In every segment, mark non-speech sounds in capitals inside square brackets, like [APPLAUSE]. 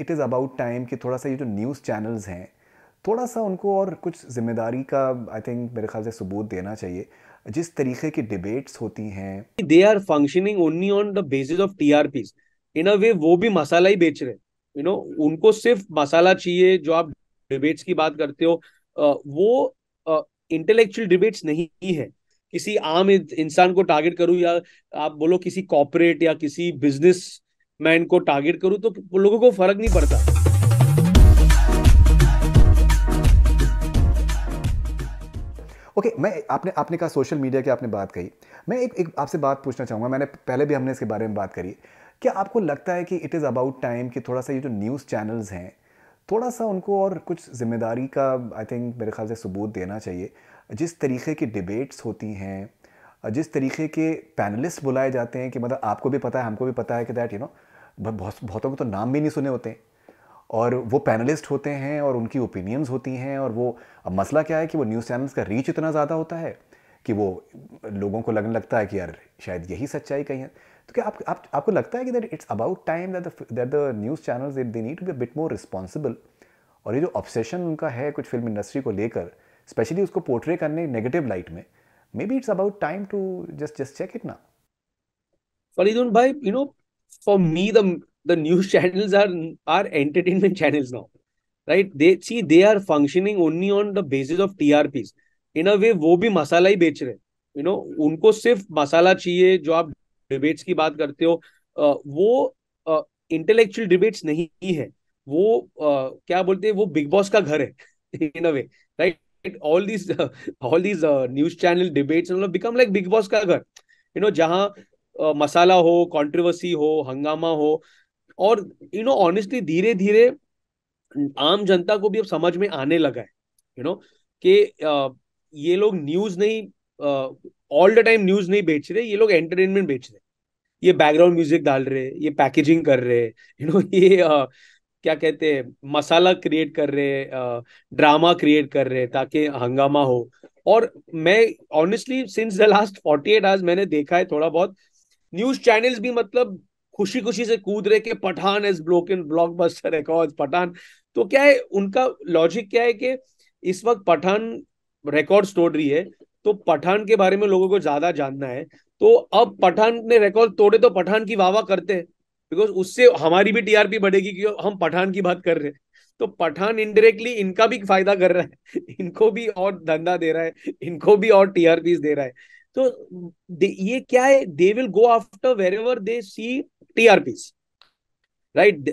It is about time कि थोड़ा सा ये जो न्यूज़ चैनल्स हैं थोड़ा सा उनको और कुछ जिम्मेदारी का आई थिंक मेरे ख्याल से सबूत देना चाहिए जिस तरीके की डिबेट्स होती हैं they are functioning only on the basis of TRP in a way वो भी मसाला ही बेच रहे हैं यू नो उनको सिर्फ मसाला चाहिए जो आप डिबेट्स की बात करते हो वो इंटेलेक्चुअल डिबेट्स नहीं है किसी आम इंसान को टारगेट करूं या आप बोलो किसी कॉपरेट या किसी बिजनेस मैं इनको टारगेट करूं तो लोगों को फर्क नहीं पड़ता ओके okay, मैं आपने आपने कहा सोशल मीडिया की आपने बात कही मैं एक एक आपसे बात पूछना चाहूँगा मैंने पहले भी हमने इसके बारे में बात करी क्या आपको लगता है कि इट इज़ अबाउट टाइम कि थोड़ा सा ये जो न्यूज़ चैनल्स हैं थोड़ा सा उनको और कुछ जिम्मेदारी का आई थिंक मेरे ख्याल से सबूत देना चाहिए जिस तरीके की डिबेट्स होती हैं जिस तरीके के पैनलिस्ट बुलाए जाते हैं कि मतलब आपको भी पता है हमको भी पता है कि दैट यू नो बहुत बहुतों को तो नाम भी नहीं सुने होते और वो पैनलिस्ट होते हैं और उनकी ओपिनियंस होती हैं और वो अब मसला क्या है कि वो न्यूज़ चैनल्स का रीच इतना ज़्यादा होता है कि वो लोगों को लगने लगता है कि यार शायद यही सच्चाई कहीं है तो क्या आप, आप आपको लगता है कि that it's about time that the news channel they need to be bit more responsible और ये जो ऑब्सेशन उनका है कुछ फिल्म इंडस्ट्री को लेकर स्पेशली उसको पोर्ट्रे करने नेगेटिव लाइट में maybe it's about time to just just check it ना फरीदून भाई you know for me the the news [LAUGHS] channels are are entertainment [LAUGHS] channels now right they see they are functioning only on the basis of trps in a way वो भी मसाला ही बेच रहे हैं you know उनको सिर्फ मसाला चाहिए जो आप डिबेट्स की बात करते हो आ, वो इंटेलेक्चुअल डिबेट्स नहीं है वो आ, क्या बोलते हैं वो बिग बॉस का घर है in [LAUGHS] a way right all these all these news channel debates become like Bigg Boss का घर यू नो जहाँ मसाला हो कंट्रोवर्सी हो हंगामा हो और यू नो ऑनेस्टली धीरे धीरे आम जनता को भी अब समझ में आने लगा है यू नो कि ये लोग न्यूज नहीं ऑल द टाइम न्यूज नहीं बेच रहे ये लोग एंटरटेनमेंट बेच रहे ये बैकग्राउंड म्यूजिक डाल रहे ये पैकेजिंग कर रहे यू नो [LAUGHS] ये आ, क्या कहते हैं मसाला क्रिएट कर रहे ड्रामा क्रिएट कर रहे ताकि हंगामा हो और मैं honestly since the last forty eight hours मैंने देखा है थोड़ा बहुत न्यूज चैनल्स भी मतलब खुशी खुशी से कूद रहे कि Pathaan is broken blockbuster record Pathaan तो क्या है उनका लॉजिक क्या है कि इस वक्त पठान रिकॉर्ड तोड़ रही है तो पठान के बारे में लोगों को ज्यादा जानना है तो अब पठान ने रिकॉर्ड तोड़े तो पठान की वाह करते हैं बिकॉज उससे हमारी भी टीआरपी बढ़ेगी क्यों हम पठान की बात कर रहे हैं तो पठान इनडायरेक्टली इनका भी फायदा कर रहा है [LAUGHS] इनको भी और धंधा दे रहा है इनको भी और टीआरपी दे रहा है So ये क्या है they will go after wherever they see TRPs right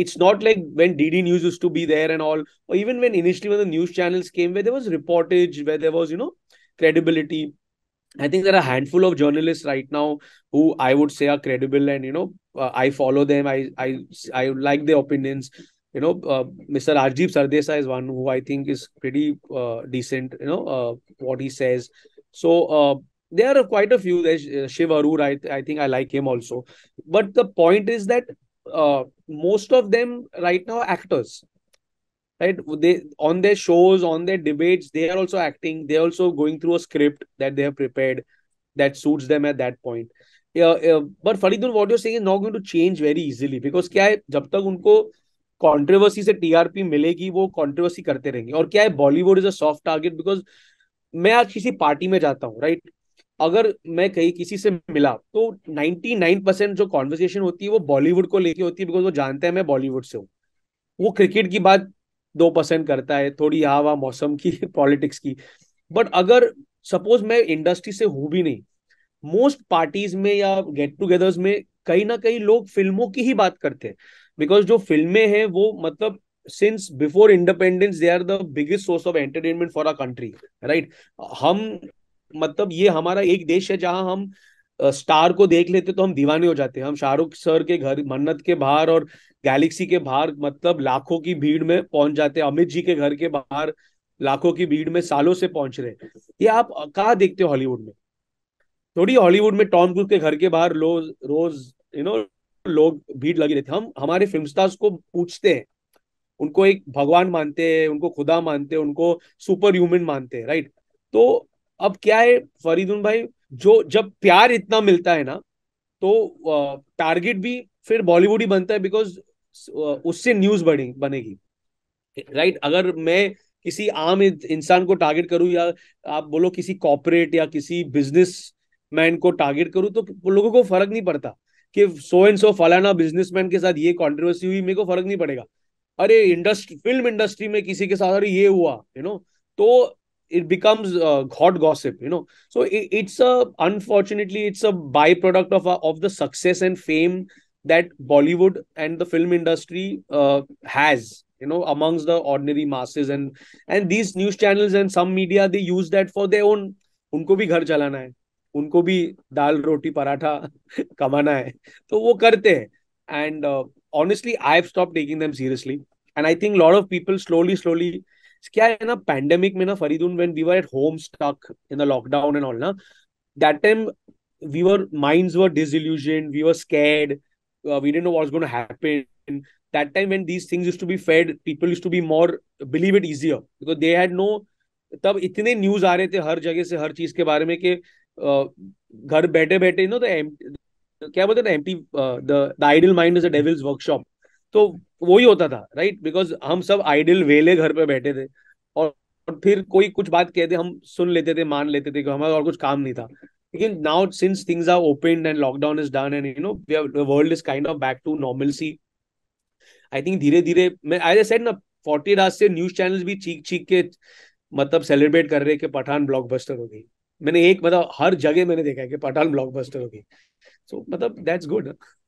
it's not like when DD News used to be there and all, or even when initially when the news channels came, where there was reportage, where there was, you know, credibility. I think there are a handful of journalists right now who I would say are credible, and you know, uh, I follow them. I I I like their opinions. You know, uh, Mr. Arjib Sardesa is one who I think is pretty uh, decent. You know, what he says. So uh, there are quite a few. There's uh, Shiv Arur, I, I think I like him also. But the point is that uh, most of them right now actors. Right, they on their shows, on their debates, they are also acting. They are also going through a script that they have prepared that suits them at that point. Yeah, yeah, but Faridun, what you're saying is not going to change very easily because क्या है जब तक उनको controversy से TRP मिलेगी वो controversy करते रहेंगे और क्या है बॉलीवुड इज अ सॉफ्ट मैं आज किसी पार्टी में जाता हूँ राइट अगर मैं कहीं किसी से मिला तो 99 परसेंट जो कॉन्वर्सेशन होती है वो बॉलीवुड को लेके होती है बिकॉज वो जानते हैं मैं बॉलीवुड से हूँ वो क्रिकेट की बात दो परसेंट करता है थोड़ी यहाँ मौसम की पॉलिटिक्स [LAUGHS] की बट अगर सपोज मैं इंडस्ट्री से हूँ भी नहीं मोस्ट पार्टीज में या गेट टूगेदर्स में कहीं ना कहीं लोग फिल्मों की ही बात करते हैं बिकॉज जो फिल्में हैं वो मतलब since before independence they are the biggest source of entertainment for our country right हम मतलब ये हमारा एक देश है जहां हम स्टार को देख लेते तो हम दीवाने हो जाते हैं हम शाहरुख सर के घर मन्नत के बाहर और गैलेक्सी के बाहर मतलब लाखों की भीड़ में पहुंच जाते हैं अमित जी के घर के बाहर लाखों की भीड़ में सालों से पहुंच रहे ये आप कहा देखते हो हॉलीवुड में थोड़ी हॉलीवुड में टॉम क्रूज के घर के बाहर रोज रोज यू नो लोग भीड़ लगी रहते हम हमारे फिल्म स्टार्स को पूछते हैं उनको एक भगवान मानते हैं उनको खुदा मानते हैं उनको सुपर ह्यूमन मानते हैं राइट तो अब क्या है फरीदुन भाई जो जब प्यार इतना मिलता है ना तो टारगेट भी फिर बॉलीवुड ही बनता है बिकॉज उससे न्यूज बढ़े बनेगी राइट अगर मैं किसी आम इंसान को टारगेट करूं या आप बोलो किसी कॉपोरेट या किसी बिजनेस मैन को टारगेट करूं तो लोगों को फर्क नहीं पड़ता कि सो एंड सो फलाना बिजनेसमैन के साथ ये कॉन्ट्रोवर्सी हुई मेरे को फर्क नहीं पड़ेगा अरे इंडस्ट्री फिल्म इंडस्ट्री में किसी के साथ अरे ये हुआ यू नो तो it becomes hot gossip you know so it's a unfortunately it's a by product of of the success and fame that Bollywood and the film industry has you know amongst the ordinary masses and and these news channel and some media they use that for their own उनको भी घर चलाना है उनको भी दाल रोटी पराठा [LAUGHS] कमाना है तो वो करते हैं and honestly, I've stopped taking them seriously. And I think a lot of people slowly, slowly, in a pandemic, when we were at home stuck in the lockdown and all, na, that time we were, minds were disillusioned, we were scared, uh, we didn't know what was going to happen. that time when these things used to be fed, people used to be more, believe it easier, because they had no, तब इतने news आ रहे थे हर जगह से हर चीज के बारे में कि uh, घर बैठे बैठे यू नो क्या बोलते ना empty the ideal mind is a devil's workshop तो वो ही होता था राइट right? बिकॉज हम सब आइडियल वेले घर पे बैठे थे और फिर कोई कुछ बात कहते हम सुन लेते थे मान लेते थे कि हमारा और कुछ काम नहीं था लेकिन now since things are open and lockdown is done and you know world is kind of back to normal see I think धीरे धीरे मैं आई सेड ना फोर्टी डाज से न्यूज चैनल भी चीख चीख के मतलब सेलिब्रेट कर रहे कि पठान ब्लॉकबस्टर हो गई मैंने एक मतलब हर जगह मैंने देखा है कि पठान ब्लॉकबस्टर होगी सो मतलब दैट्स गुड